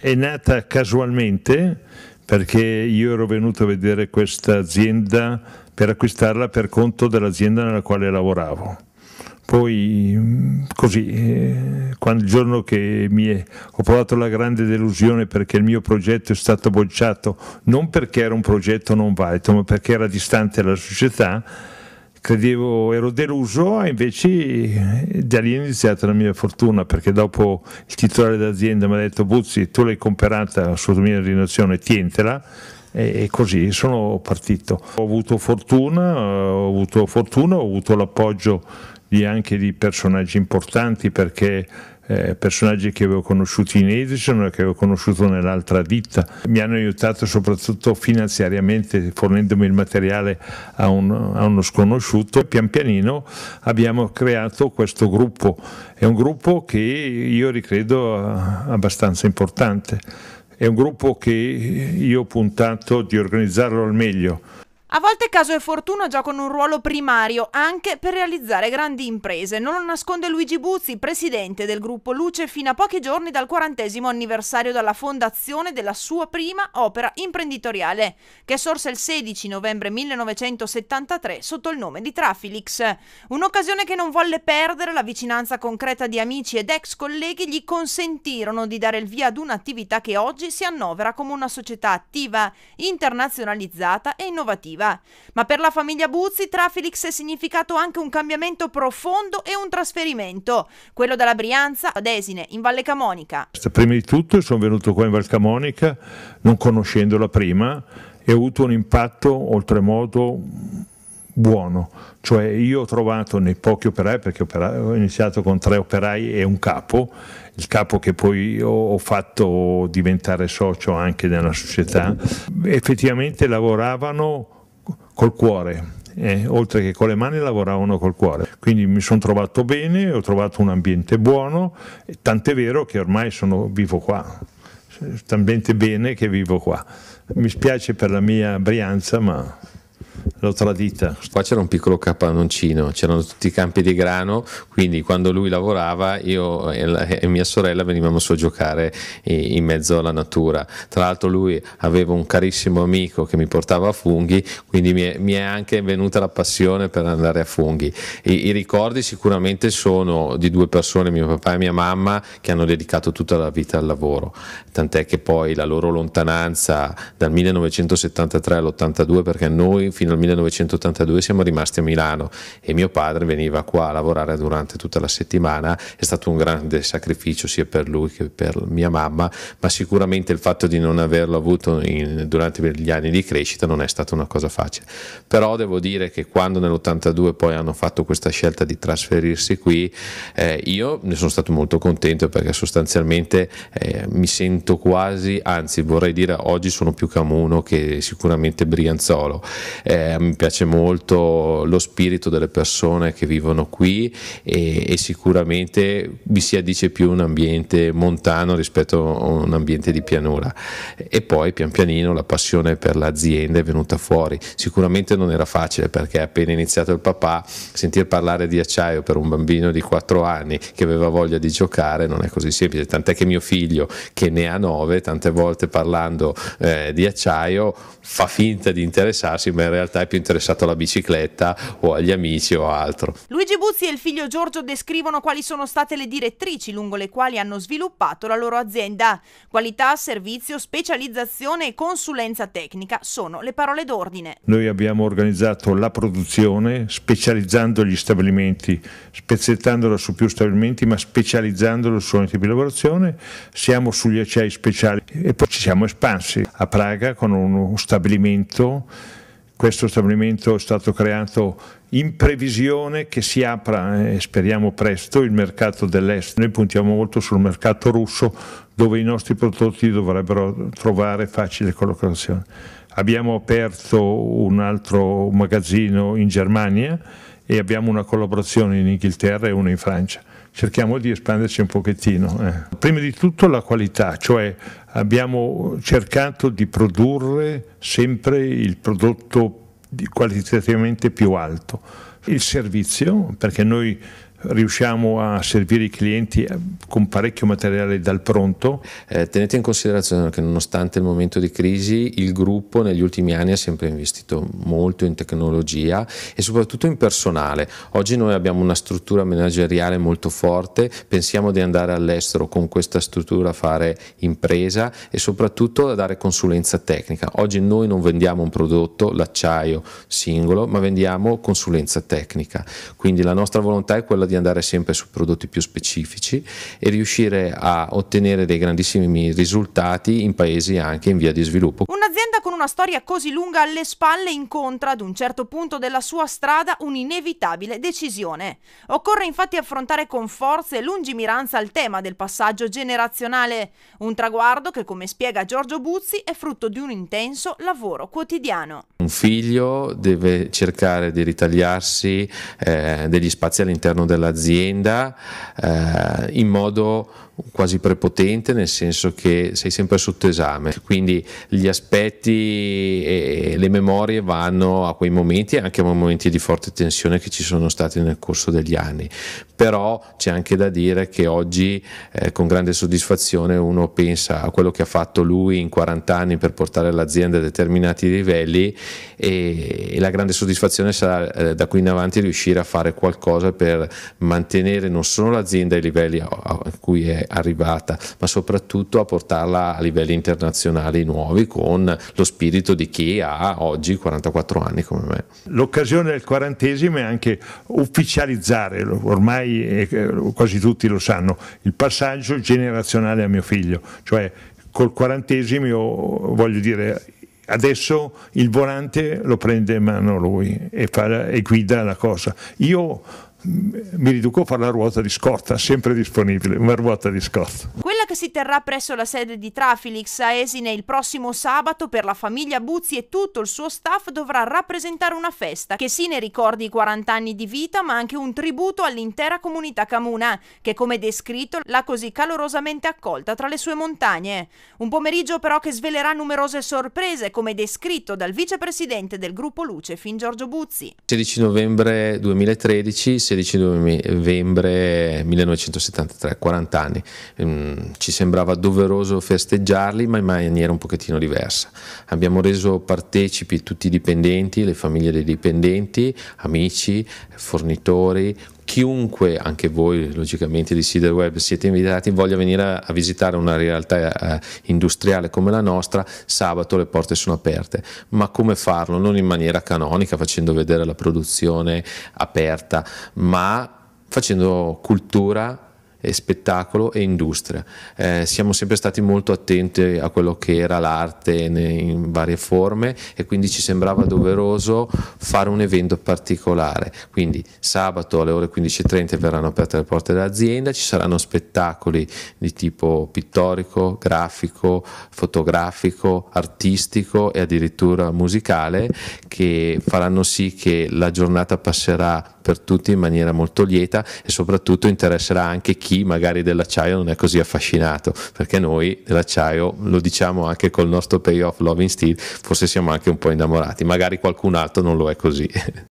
è nata casualmente perché io ero venuto a vedere questa azienda per acquistarla per conto dell'azienda nella quale lavoravo. Poi così, eh, quando, il giorno che mi è, ho provato la grande delusione perché il mio progetto è stato bocciato, non perché era un progetto non valido, ma perché era distante dalla società, credevo ero deluso e invece eh, da lì è iniziata la mia fortuna perché dopo il titolare d'azienda mi ha detto Buzzi tu l'hai comprata sotto mia ordinazione tientela e così sono partito ho avuto fortuna eh, ho avuto, fortuna, ho avuto l'appoggio di anche di personaggi importanti perché eh, personaggi che avevo conosciuto in Edison e che avevo conosciuto nell'altra ditta. Mi hanno aiutato soprattutto finanziariamente fornendomi il materiale a, un, a uno sconosciuto. Pian pianino abbiamo creato questo gruppo, è un gruppo che io ricredo eh, abbastanza importante. È un gruppo che io ho puntato di organizzarlo al meglio. A volte caso e fortuna giocano un ruolo primario anche per realizzare grandi imprese. Non lo nasconde Luigi Buzzi, presidente del gruppo Luce, fino a pochi giorni dal quarantesimo anniversario dalla fondazione della sua prima opera imprenditoriale, che sorse il 16 novembre 1973 sotto il nome di Trafilix. Un'occasione che non volle perdere, la vicinanza concreta di amici ed ex colleghi gli consentirono di dare il via ad un'attività che oggi si annovera come una società attiva, internazionalizzata e innovativa positiva. Ma per la famiglia Buzzi, Trafilix è significato anche un cambiamento profondo e un trasferimento, quello dalla Brianza ad Esine, in Valle Camonica. Prima di tutto sono venuto qua in Valle Camonica non conoscendola prima e ho avuto un impatto oltremodo buono, cioè io ho trovato nei pochi operai, perché ho iniziato con tre operai e un capo, il capo che poi ho fatto diventare socio anche nella società, effettivamente lavoravano col cuore. Eh, oltre che con le mani lavoravano col cuore, quindi mi sono trovato bene, ho trovato un ambiente buono, tant'è vero che ormai sono, vivo qua, talmente bene che vivo qua. Mi spiace per la mia Brianza, ma l'ho tradita. Qua c'era un piccolo capannoncino, c'erano tutti i campi di grano, quindi quando lui lavorava io e, la, e mia sorella venivamo su a giocare in, in mezzo alla natura. Tra l'altro lui aveva un carissimo amico che mi portava a funghi, quindi mi è, mi è anche venuta la passione per andare a funghi. I, I, ricordi sicuramente sono di due persone, mio papà e mia mamma, che hanno dedicato tutta la vita al lavoro, tant'è che poi la loro lontananza dal 1973 all'82 perché noi fino fino al 1982 siamo rimasti a Milano e mio padre veniva qua a lavorare durante tutta la settimana, è stato un grande sacrificio sia per lui che per mia mamma, ma sicuramente il fatto di non averlo avuto in, durante gli anni di crescita non è stata una cosa facile. Però devo dire che quando nell'82 poi hanno fatto questa scelta di trasferirsi qui, eh, io ne sono stato molto contento perché sostanzialmente eh, mi sento quasi, anzi vorrei dire oggi sono più Camuno che sicuramente Brianzolo. Eh, eh, mi piace molto lo spirito delle persone che vivono qui e, e, sicuramente vi si addice più un ambiente montano rispetto a un ambiente di pianura e poi pian pianino la passione per l'azienda è venuta fuori sicuramente non era facile perché appena iniziato il papà sentir parlare di acciaio per un bambino di 4 anni che aveva voglia di giocare non è così semplice tant'è che mio figlio che ne ha 9 tante volte parlando eh, di acciaio fa finta di interessarsi ma in realtà realtà è più interessato alla bicicletta o agli amici o altro. Luigi Buzzi e il figlio Giorgio descrivono quali sono state le direttrici lungo le quali hanno sviluppato la loro azienda. Qualità, servizio, specializzazione e consulenza tecnica sono le parole d'ordine. Noi abbiamo organizzato la produzione specializzando gli stabilimenti, spezzettandola su più stabilimenti ma specializzandolo su ogni tipo di lavorazione, siamo sugli acciai speciali e poi ci siamo espansi a Praga con uno stabilimento questo stabilimento è stato creato in previsione che si apra, eh, speriamo presto, il mercato dell'est. Noi puntiamo molto sul mercato russo dove i nostri prodotti dovrebbero trovare facile collocazione. Abbiamo aperto un altro magazzino in Germania e abbiamo una collaborazione in Inghilterra e una in Francia cerchiamo di espanderci un pochettino. Eh. Prima di tutto la qualità, cioè abbiamo cercato di produrre sempre il prodotto qualitativamente più alto. Il servizio, perché noi riusciamo a servire i clienti eh, con parecchio materiale dal pronto. Eh, tenete in considerazione che nonostante il momento di crisi il gruppo negli ultimi anni ha sempre investito molto in tecnologia e soprattutto in personale. Oggi noi abbiamo una struttura manageriale molto forte, pensiamo di andare all'estero con questa struttura a fare impresa e soprattutto a dare consulenza tecnica. Oggi noi non vendiamo un prodotto, l'acciaio singolo, ma vendiamo consulenza tecnica. Quindi la nostra volontà è quella di andare sempre su prodotti più specifici e riuscire a ottenere dei grandissimi risultati in paesi anche in via di sviluppo. Un'azienda con una storia così lunga alle spalle incontra ad un certo punto della sua strada un'inevitabile decisione. Occorre infatti affrontare con forza e lungimiranza il tema del passaggio generazionale, un traguardo che come spiega Giorgio Buzzi è frutto di un intenso lavoro quotidiano. Un figlio deve cercare di ritagliarsi eh, degli spazi all'interno della dell'azienda eh, in modo quasi prepotente nel senso che sei sempre sotto esame, quindi gli aspetti e le memorie vanno a quei momenti e anche a momenti di forte tensione che ci sono stati nel corso degli anni, però c'è anche da dire che oggi eh, con grande soddisfazione uno pensa a quello che ha fatto lui in 40 anni per portare l'azienda a determinati livelli e, e la grande soddisfazione sarà eh, da qui in avanti riuscire a fare qualcosa per mantenere non solo l'azienda ai livelli a, a cui è arrivata, ma soprattutto a portarla a livelli internazionali nuovi con lo spirito di chi ha oggi 44 anni come me. L'occasione del quarantesimo è anche ufficializzare, ormai eh, eh, quasi tutti lo sanno, il passaggio generazionale a mio figlio, cioè col quarantesimo io voglio dire adesso il volante lo prende in mano lui e, fa, e guida la cosa. Io mi riduco a fare la ruota di scorta, sempre disponibile, una ruota di scorta. Quella che si terrà presso la sede di Trafilix a Esine il prossimo sabato per la famiglia Buzzi e tutto il suo staff dovrà rappresentare una festa che sì ne ricordi i 40 anni di vita ma anche un tributo all'intera comunità Camuna che come descritto l'ha così calorosamente accolta tra le sue montagne. Un pomeriggio però che svelerà numerose sorprese come descritto dal vicepresidente del gruppo Luce Fin Giorgio Buzzi. 16 novembre 2013, 16 novembre 1973, 40 anni. Mm, ci sembrava doveroso festeggiarli, ma in maniera un pochettino diversa. Abbiamo reso partecipi tutti i dipendenti, le famiglie dei dipendenti, amici, fornitori, chiunque, anche voi logicamente di Siderweb siete invitati, voglia venire a, visitare una realtà eh, industriale come la nostra, sabato le porte sono aperte. Ma come farlo? Non in maniera canonica, facendo vedere la produzione aperta, ma facendo cultura e spettacolo e industria. Eh, siamo sempre stati molto attenti a quello che era l'arte in varie forme e quindi ci sembrava doveroso fare un evento particolare. Quindi sabato alle ore 15.30 verranno aperte le porte dell'azienda, ci saranno spettacoli di tipo pittorico, grafico, fotografico, artistico e addirittura musicale che faranno sì che la giornata passerà per tutti in maniera molto lieta e soprattutto interesserà anche chi magari dell'acciaio non è così affascinato, perché noi dell'acciaio, lo diciamo anche col nostro payoff Loving Steel, forse siamo anche un po' innamorati, magari qualcun altro non lo è così.